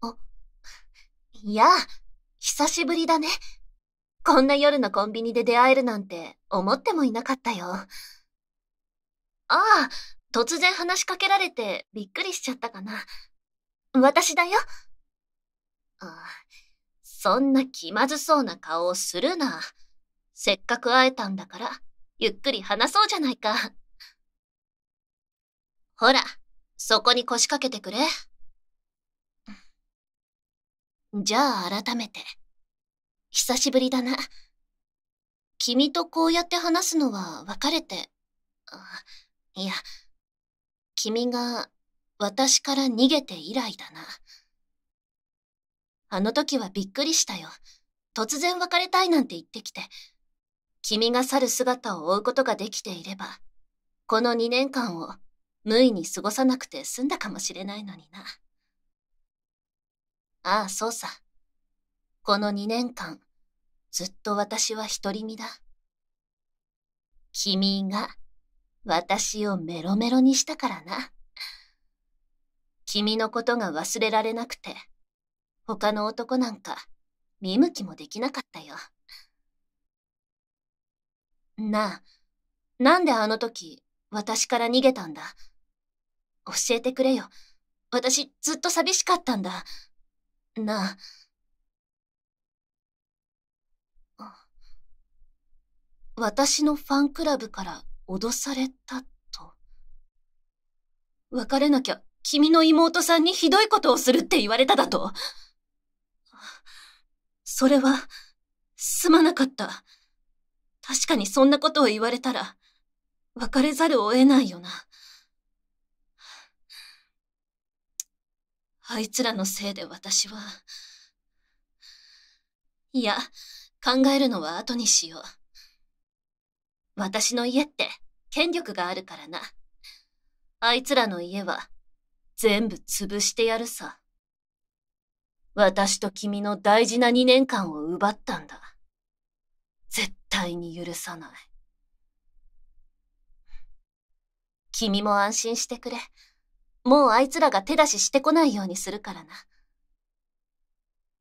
あ、いや、久しぶりだね。こんな夜のコンビニで出会えるなんて思ってもいなかったよ。ああ、突然話しかけられてびっくりしちゃったかな。私だよ。あそんな気まずそうな顔をするな。せっかく会えたんだから、ゆっくり話そうじゃないか。ほら、そこに腰掛けてくれ。じゃあ改めて。久しぶりだな。君とこうやって話すのは別れて、あいや、君が私から逃げて以来だな。あの時はびっくりしたよ。突然別れたいなんて言ってきて、君が去る姿を追うことができていれば、この2年間を無意に過ごさなくて済んだかもしれないのにな。ああ、そうさ。この2年間、ずっと私は独り身だ。君が、私をメロメロにしたからな。君のことが忘れられなくて、他の男なんか、見向きもできなかったよ。なあ、なんであの時、私から逃げたんだ教えてくれよ。私、ずっと寂しかったんだ。なあ。私のファンクラブから脅されたと。別れなきゃ君の妹さんにひどいことをするって言われただと。それは、すまなかった。確かにそんなことを言われたら、別れざるを得ないよな。あいつらのせいで私は。いや、考えるのは後にしよう。私の家って権力があるからな。あいつらの家は全部潰してやるさ。私と君の大事な2年間を奪ったんだ。絶対に許さない。君も安心してくれ。もうあいつらが手出ししてこないようにするからな。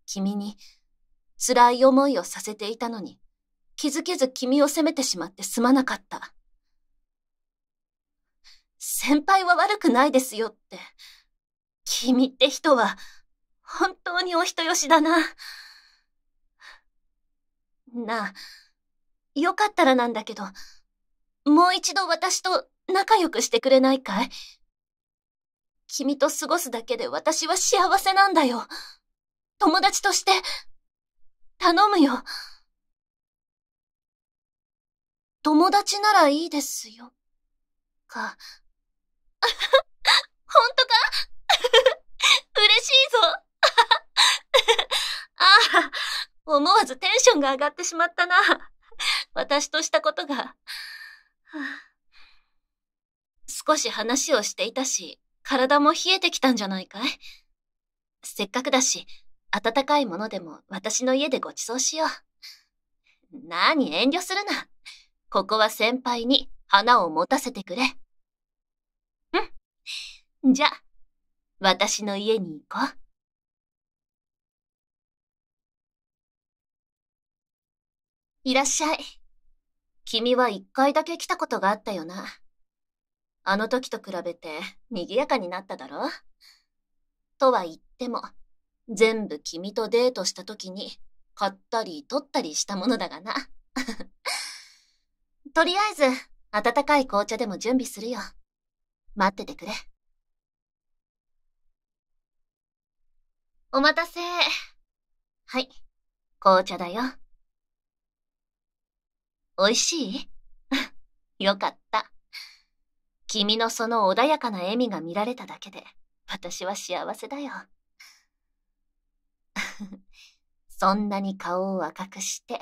君に辛い思いをさせていたのに、気づけず君を責めてしまってすまなかった。先輩は悪くないですよって。君って人は、本当にお人よしだな。なあ、よかったらなんだけど、もう一度私と仲良くしてくれないかい君と過ごすだけで私は幸せなんだよ。友達として、頼むよ。友達ならいいですよ。か。本当か 嬉しいぞ。ああ、思わずテンションが上がってしまったな。私としたことが。少し話をしていたし、体も冷えてきたんじゃないかいせっかくだし、温かいものでも私の家でごちそうしよう。なに遠慮するな。ここは先輩に花を持たせてくれ。うん。じゃあ、私の家に行こう。いらっしゃい。君は一回だけ来たことがあったよな。あの時と比べて賑やかになっただろとは言っても、全部君とデートした時に買ったり取ったりしたものだがな。とりあえず、温かい紅茶でも準備するよ。待っててくれ。お待たせ。はい、紅茶だよ。美味しい よかった。君のその穏やかな笑みが見られただけで、私は幸せだよ。そんなに顔を赤くして、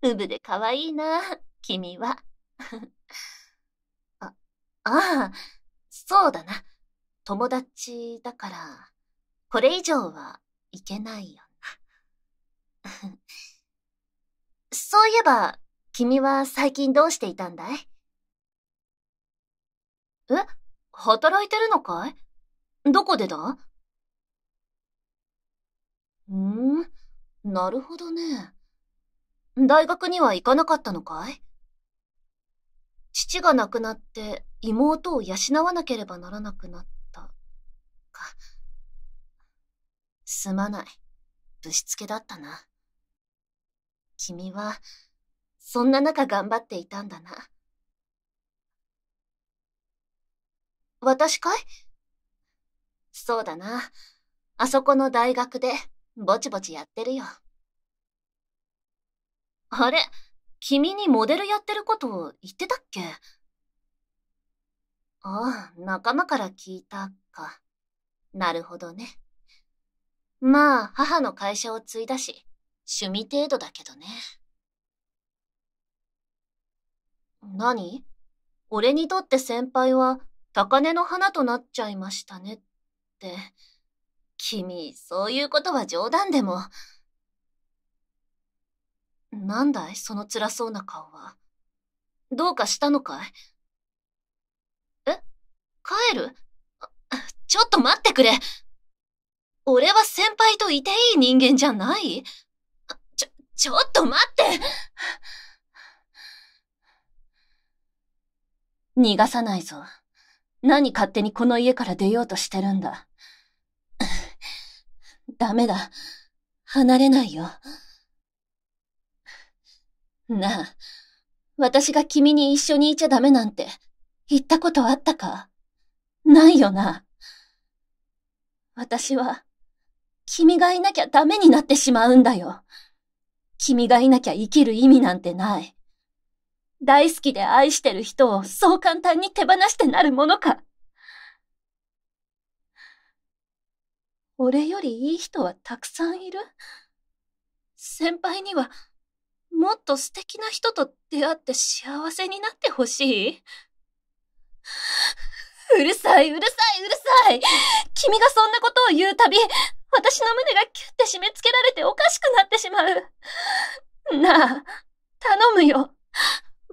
うぶで可愛いな、君は。あ、ああ、そうだな。友達だから、これ以上はいけないよな。そういえば、君は最近どうしていたんだいえ働いてるのかいどこでだうんなるほどね。大学には行かなかったのかい父が亡くなって妹を養わなければならなくなったか。すまない。ぶしつけだったな。君は、そんな中頑張っていたんだな。私かいそうだな。あそこの大学で、ぼちぼちやってるよ。あれ、君にモデルやってること言ってたっけああ、仲間から聞いたか。なるほどね。まあ、母の会社を継いだし、趣味程度だけどね。何俺にとって先輩は高根の花となっちゃいましたねって。君、そういうことは冗談でも。なんだいその辛そうな顔は。どうかしたのかいえ帰るちょっと待ってくれ俺は先輩といていい人間じゃないちょ、ちょっと待って逃がさないぞ。何勝手にこの家から出ようとしてるんだ。ダメだ。離れないよ。なあ、私が君に一緒にいちゃダメなんて言ったことあったかないよな。私は、君がいなきゃダメになってしまうんだよ。君がいなきゃ生きる意味なんてない。大好きで愛してる人をそう簡単に手放してなるものか。俺よりいい人はたくさんいる先輩には、もっと素敵な人と出会って幸せになってほしいうるさい、うるさい、うるさい君がそんなことを言うたび、私の胸がキュッて締め付けられておかしくなってしまう。なあ、頼むよ。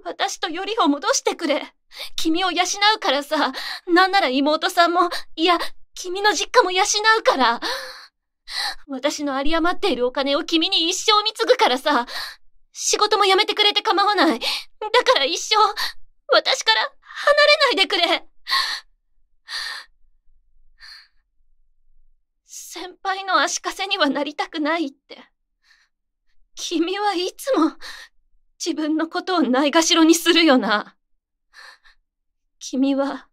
私とよりを戻してくれ。君を養うからさ。なんなら妹さんも、いや、君の実家も養うから。私の有り余っているお金を君に一生貢ぐからさ。仕事も辞めてくれて構わない。だから一生、私から離れないでくれ。先輩の足かせにはなりたくないって。君はいつも自分のことをないがしろにするよな。君は、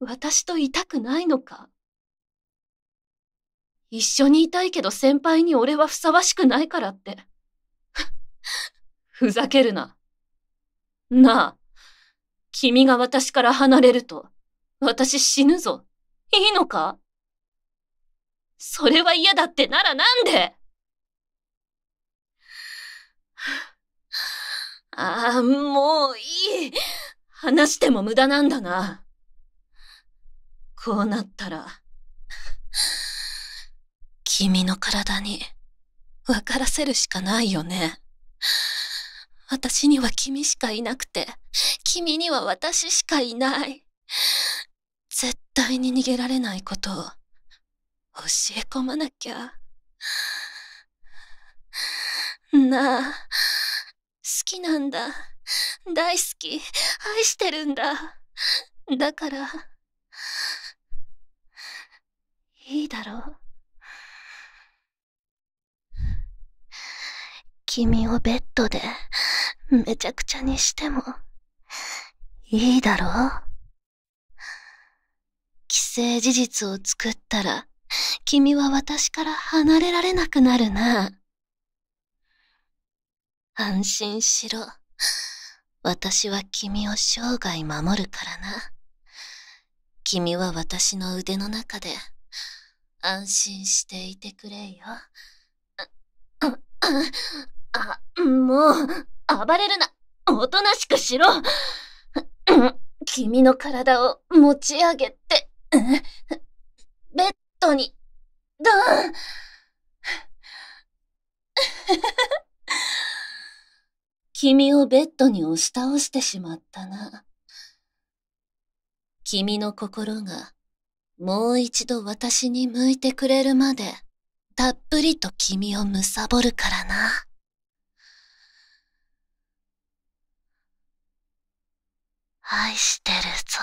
私といたくないのか一緒にいたいけど先輩に俺はふさわしくないからって。ふざけるな。なあ、君が私から離れると、私死ぬぞ。いいのかそれは嫌だってならなんでああ、もういい。話しても無駄なんだな。こうなったら、君の体に分からせるしかないよね。私には君しかいなくて、君には私しかいない。絶対に逃げられないことを教え込まなきゃ。なあ。きなんだ。大好き。愛してるんだ。だから、いいだろう。君をベッドでめちゃくちゃにしてもいいだろう既成事実を作ったら君は私から離れられなくなるな。安心しろ。私は君を生涯守るからな。君は私の腕の中で安心していてくれよ。あ、もう、暴れるな。おとなしくしろ。君の体を持ち上げて、ベッドに、ドーン君をベッドに押し倒してしまったな。君の心がもう一度私に向いてくれるまでたっぷりと君を貪るからな。愛してるぞ。